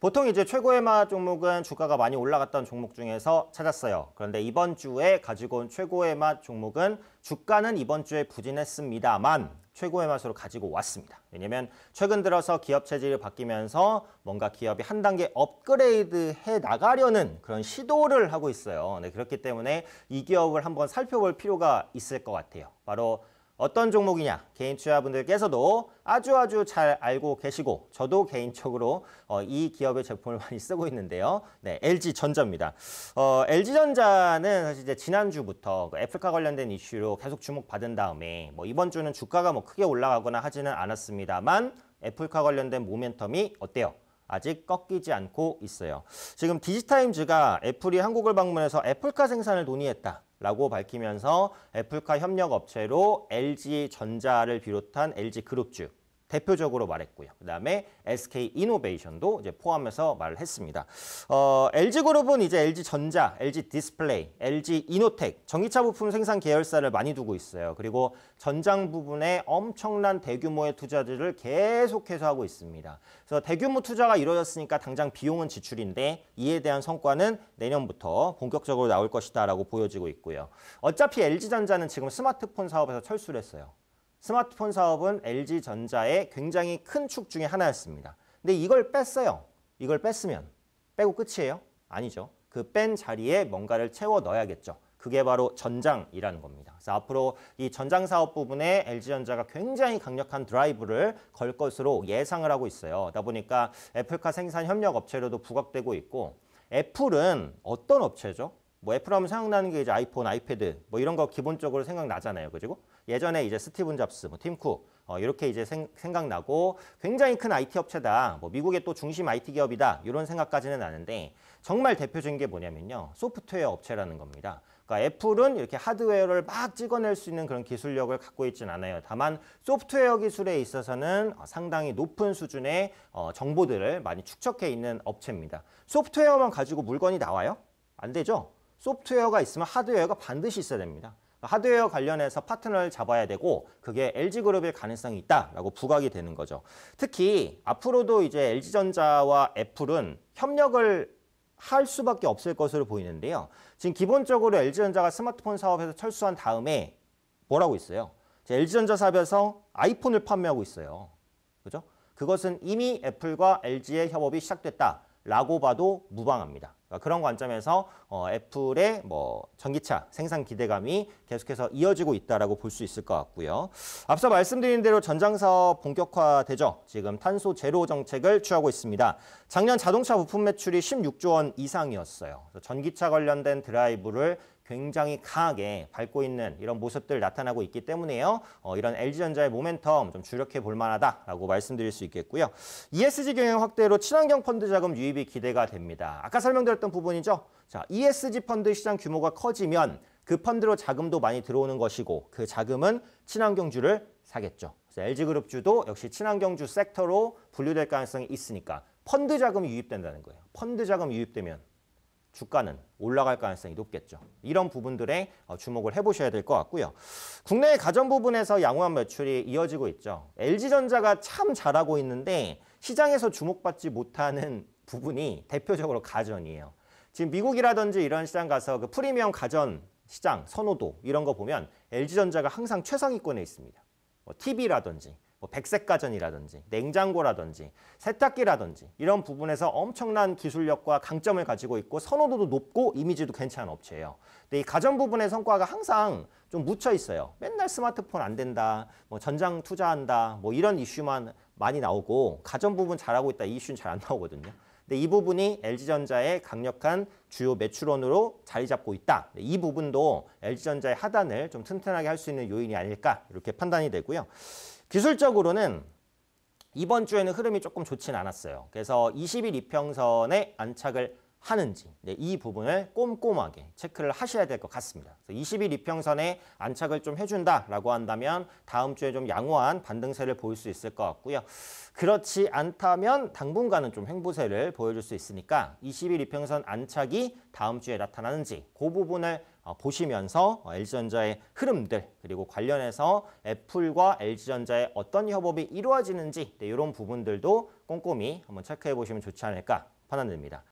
보통 이제 최고의 맛 종목은 주가가 많이 올라갔던 종목 중에서 찾았어요. 그런데 이번 주에 가지고 온 최고의 맛 종목은 주가는 이번 주에 부진했습니다만 최고의 맛으로 가지고 왔습니다. 왜냐면 하 최근 들어서 기업 체질이 바뀌면서 뭔가 기업이 한 단계 업그레이드 해 나가려는 그런 시도를 하고 있어요. 네, 그렇기 때문에 이 기업을 한번 살펴볼 필요가 있을 것 같아요. 바로 어떤 종목이냐 개인 투자분들께서도 아주 아주 잘 알고 계시고 저도 개인적으로 어, 이 기업의 제품을 많이 쓰고 있는데요. 네, LG 전자입니다. 어, LG 전자는 사실 이제 지난주부터 그 애플카 관련된 이슈로 계속 주목받은 다음에 뭐 이번 주는 주가가 뭐 크게 올라가거나 하지는 않았습니다만 애플카 관련된 모멘텀이 어때요? 아직 꺾이지 않고 있어요. 지금 디지타임즈가 애플이 한국을 방문해서 애플카 생산을 논의했다. 라고 밝히면서 애플카 협력 업체로 LG전자를 비롯한 LG그룹주 대표적으로 말했고요. 그다음에 SK 이노베이션도 이제 포함해서 말을 했습니다. 어, LG 그룹은 이제 LG 전자, LG 디스플레이, LG 이노텍 전기차 부품 생산 계열사를 많이 두고 있어요. 그리고 전장 부분에 엄청난 대규모의 투자들을 계속해서 하고 있습니다. 그래서 대규모 투자가 이루어졌으니까 당장 비용은 지출인데 이에 대한 성과는 내년부터 본격적으로 나올 것이다라고 보여지고 있고요. 어차피 LG 전자는 지금 스마트폰 사업에서 철수를 했어요. 스마트폰 사업은 LG전자의 굉장히 큰 축 중에 하나였습니다. 근데 이걸 뺐어요. 이걸 뺐으면 빼고 끝이에요? 아니죠. 그 뺀 자리에 뭔가를 채워 넣어야겠죠. 그게 바로 전장이라는 겁니다. 그래서 앞으로 이 전장 사업 부분에 LG전자가 굉장히 강력한 드라이브를 걸 것으로 예상을 하고 있어요. 다 보니까 애플카 생산 협력 업체로도 부각되고 있고 애플은 어떤 업체죠? 뭐 애플 하면 생각나는 게 이제 아이폰, 아이패드 뭐 이런 거 기본적으로 생각나잖아요. 그리고 예전에 이제 스티븐 잡스, 뭐 팀쿡 어, 이렇게 이제 생, 각나고 굉장히 큰 IT 업체다. 뭐 미국의 또 중심 IT 기업이다. 이런 생각까지는 나는데 정말 대표적인 게 뭐냐면요. 소프트웨어 업체라는 겁니다. 그러니까 애플은 이렇게 하드웨어를 막 찍어낼 수 있는 그런 기술력을 갖고 있진 않아요. 다만 소프트웨어 기술에 있어서는 어, 상당히 높은 수준의 어, 정보들을 많이 축적해 있는 업체입니다. 소프트웨어만 가지고 물건이 나와요? 안 되죠? 소프트웨어가 있으면 하드웨어가 반드시 있어야 됩니다. 하드웨어 관련해서 파트너를 잡아야 되고 그게 LG그룹일 가능성이 있다라고 부각이 되는 거죠. 특히 앞으로도 이제 LG전자와 애플은 협력을 할 수밖에 없을 것으로 보이는데요. 지금 기본적으로 LG전자가 스마트폰 사업에서 철수한 다음에 뭐라고 있어요? LG전자 사업에서 아이폰을 판매하고 있어요. 그죠? 그것은 이미 애플과 LG의 협업이 시작됐다. 라고 봐도 무방합니다. 그러니까 그런 관점에서 어, 애플의 뭐 전기차 생산 기대감이 계속해서 이어지고 있다고볼 수 있을 것 같고요. 앞서 말씀드린 대로 전장사업 본격화되죠. 지금 탄소 제로 정책을 취하고 있습니다. 작년 자동차 부품 매출이 16조 원 이상이었어요. 전기차 관련된 드라이브를 굉장히 강하게 밟고 있는 이런 모습들 나타나고 있기 때문에요. 어, 이런 LG전자의 모멘텀 좀 주력해 볼 만하다라고 말씀드릴 수 있겠고요. ESG 경영 확대로 친환경 펀드 자금 유입이 기대가 됩니다. 아까 설명드렸던 부분이죠. 자, ESG 펀드 시장 규모가 커지면 그 펀드로 자금도 많이 들어오는 것이고 그 자금은 친환경주를 사겠죠. 그래서 LG그룹주도 역시 친환경주 섹터로 분류될 가능성이 있으니까 펀드 자금이 유입된다는 거예요. 펀드 자금 유입되면 주가는 올라갈 가능성이 높겠죠. 이런 부분들에 어, 주목을 해보셔야 될 것 같고요. 국내 가전 부분에서 양호한 매출이 이어지고 있죠. LG전자가 참 잘하고 있는데 시장에서 주목받지 못하는 부분이 대표적으로 가전이에요. 지금 미국이라든지 이런 시장 가서 그 프리미엄 가전 시장 선호도 이런 거 보면 LG전자가 항상 최상위권에 있습니다. TV라든지 뭐뭐 백색 가전이라든지 냉장고라든지 세탁기라든지 이런 부분에서 엄청난 기술력과 강점을 가지고 있고 선호도도 높고 이미지도 괜찮은 업체예요. 근데 이 가전 부분의 성과가 항상 좀 묻혀 있어요. 맨날 스마트폰 안 된다, 뭐 전장 투자한다, 뭐 이런 이슈만 많이 나오고 가전 부분 잘하고 있다 이슈는잘 안 나오거든요. 근데 네, 이 부분이 LG전자의 강력한 주요 매출원으로 자리 잡고 있다. 네, 이 부분도 LG전자의 하단을 좀 튼튼하게 할 수 있는 요인이 아닐까 이렇게 판단이 되고요. 기술적으로는 이번 주에는 흐름이 조금 좋진 않았어요. 그래서 20일 이평선에 안착을 하는지 네, 이 부분을 꼼꼼하게 체크를 하셔야 될 것 같습니다. 20일 이평선에 안착을 좀 해준다라고 한다면 다음 주에 좀 양호한 반등세를 보일 수 있을 것 같고요. 그렇지 않다면 당분간은 좀 횡보세를 보여줄 수 있으니까 20일 이평선 안착이 다음 주에 나타나는지 그 부분을 어, 보시면서 어, LG전자의 흐름들 그리고 관련해서 애플과 LG전자의 어떤 협업이 이루어지는지 네, 이런 부분들도 꼼꼼히 한번 체크해 보시면 좋지 않을까 판단됩니다.